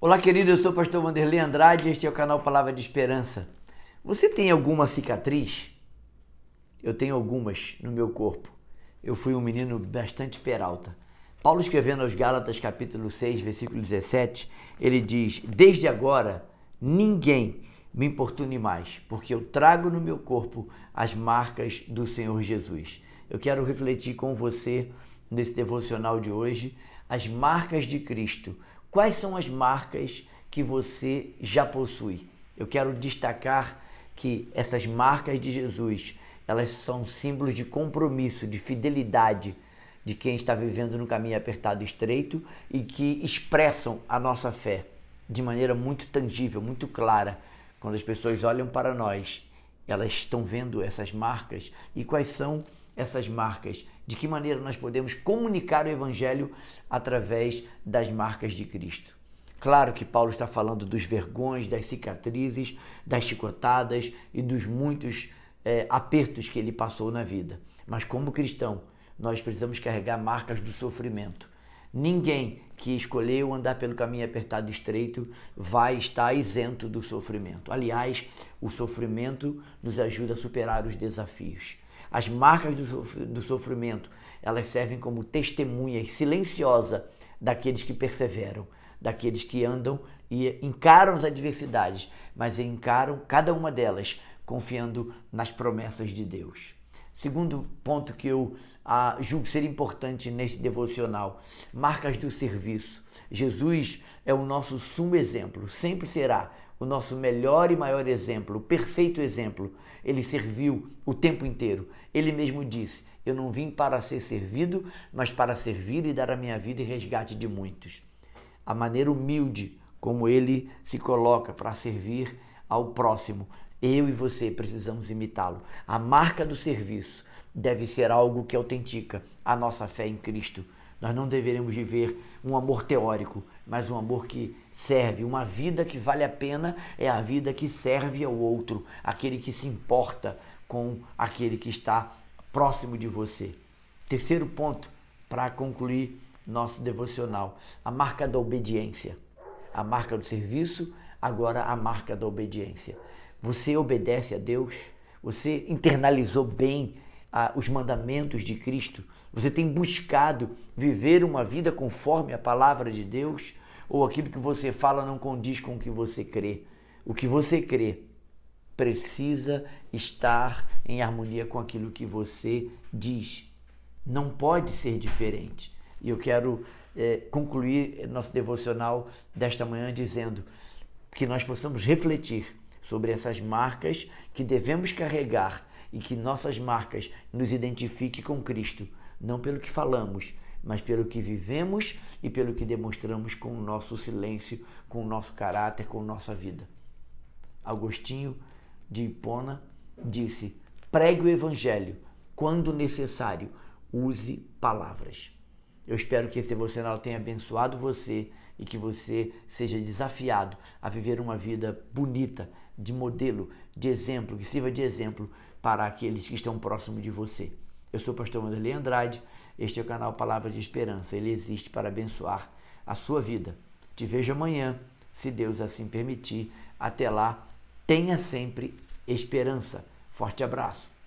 Olá, querido, eu sou o pastor Vanderlei Andrade e este é o canal Palavra de Esperança. Você tem alguma cicatriz? Eu tenho algumas no meu corpo. Eu fui um menino bastante peralta. Paulo escrevendo aos Gálatas, capítulo 6, versículo 17, ele diz: "Desde agora ninguém me importune mais, porque eu trago no meu corpo as marcas do Senhor Jesus." Eu quero refletir com você nesse devocional de hoje as marcas de Cristo. Quais são as marcas que você já possui? Eu quero destacar que essas marcas de Jesus, elas são símbolos de compromisso, de fidelidade de quem está vivendo no caminho apertado e estreito e que expressam a nossa fé de maneira muito tangível, muito clara. Quando as pessoas olham para nós, elas estão vendo essas marcas e quais são essas marcas? De que maneira nós podemos comunicar o Evangelho através das marcas de Cristo? Claro que Paulo está falando dos vergões, das cicatrizes, das chicotadas e dos muitos é, apertos que ele passou na vida. Mas, como cristão, nós precisamos carregar marcas do sofrimento. Ninguém que escolheu andar pelo caminho apertado e estreito vai estar isento do sofrimento. Aliás, o sofrimento nos ajuda a superar os desafios. As marcas do sofrimento, elas servem como testemunhas silenciosa daqueles que perseveram, daqueles que andam e encaram as adversidades, mas encaram cada uma delas confiando nas promessas de Deus. Segundo ponto que eu ah, julgo ser importante neste devocional: marcas do serviço. Jesus é o nosso sumo exemplo, sempre será o nosso melhor e maior exemplo, o perfeito exemplo. Ele serviu o tempo inteiro. Ele mesmo disse: Eu não vim para ser servido, mas para servir e dar a minha vida em resgate de muitos. A maneira humilde como ele se coloca para servir ao próximo eu e você precisamos imitá-lo. A marca do serviço deve ser algo que autentica a nossa fé em Cristo. Nós não deveremos viver um amor teórico, mas um amor que serve. Uma vida que vale a pena é a vida que serve ao outro, aquele que se importa com aquele que está próximo de você. Terceiro ponto para concluir nosso devocional: a marca da obediência. A marca do serviço, agora a marca da obediência. Você obedece a Deus? Você internalizou bem ah, os mandamentos de Cristo? Você tem buscado viver uma vida conforme a palavra de Deus? Ou aquilo que você fala não condiz com o que você crê? O que você crê precisa estar em harmonia com aquilo que você diz. Não pode ser diferente. E eu quero eh, concluir nosso devocional desta manhã dizendo que nós possamos refletir sobre essas marcas que devemos carregar e que nossas marcas nos identifiquem com Cristo, não pelo que falamos, mas pelo que vivemos e pelo que demonstramos com o nosso silêncio, com o nosso caráter, com nossa vida. Agostinho de Hipona disse: pregue o evangelho, quando necessário, use palavras. Eu espero que esse devocional tenha abençoado você e que você seja desafiado a viver uma vida bonita, de modelo, de exemplo, que sirva de exemplo para aqueles que estão próximo de você. Eu sou o pastor Wanderlei Andrade, este é o canal Palavra de Esperança, ele existe para abençoar a sua vida. Te vejo amanhã, se Deus assim permitir. Até lá, tenha sempre esperança. Forte abraço.